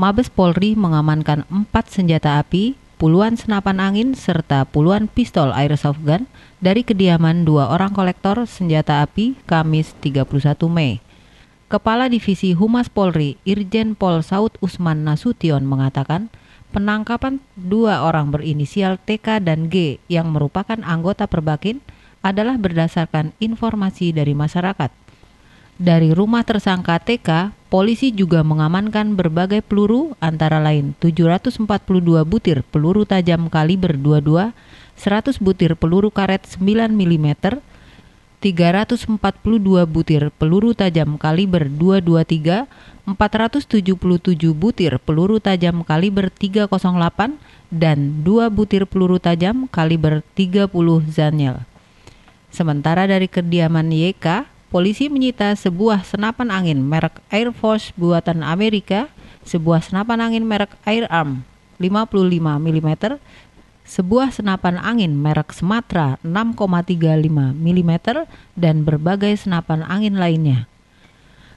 Mabes Polri mengamankan empat senjata api, puluhan senapan angin, serta puluhan pistol airsoft gun dari kediaman dua orang kolektor senjata api Kamis 31 Mei. Kepala Divisi Humas Polri Irjen Pol Saud Usman Nasution mengatakan, penangkapan dua orang berinisial TK dan G yang merupakan anggota Perbakin adalah berdasarkan informasi dari masyarakat. Dari rumah tersangka TK, polisi juga mengamankan berbagai peluru antara lain 742 butir peluru tajam kaliber 22, 100 butir peluru karet 9 mm, 342 butir peluru tajam kaliber 223, 477 butir peluru tajam kaliber 308 dan 2 butir peluru tajam kaliber 30 Zanyel. Sementara dari kediaman YK, polisi menyita sebuah senapan angin merek Air Force buatan Amerika, sebuah senapan angin merek Air Arm 55 mm, sebuah senapan angin merek Sumatra 6,35 mm, dan berbagai senapan angin lainnya.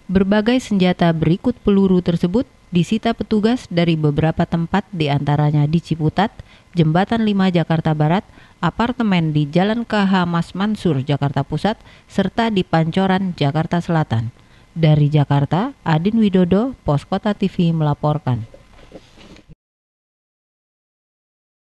Berbagai senjata berikut peluru tersebut disita petugas dari beberapa tempat diantaranya di Ciputat, Jembatan 5 Jakarta Barat, apartemen di Jalan KH Mas Mansur Jakarta Pusat, serta di Pancoran Jakarta Selatan. Dari Jakarta, Adin Widodo, Poskota TV melaporkan.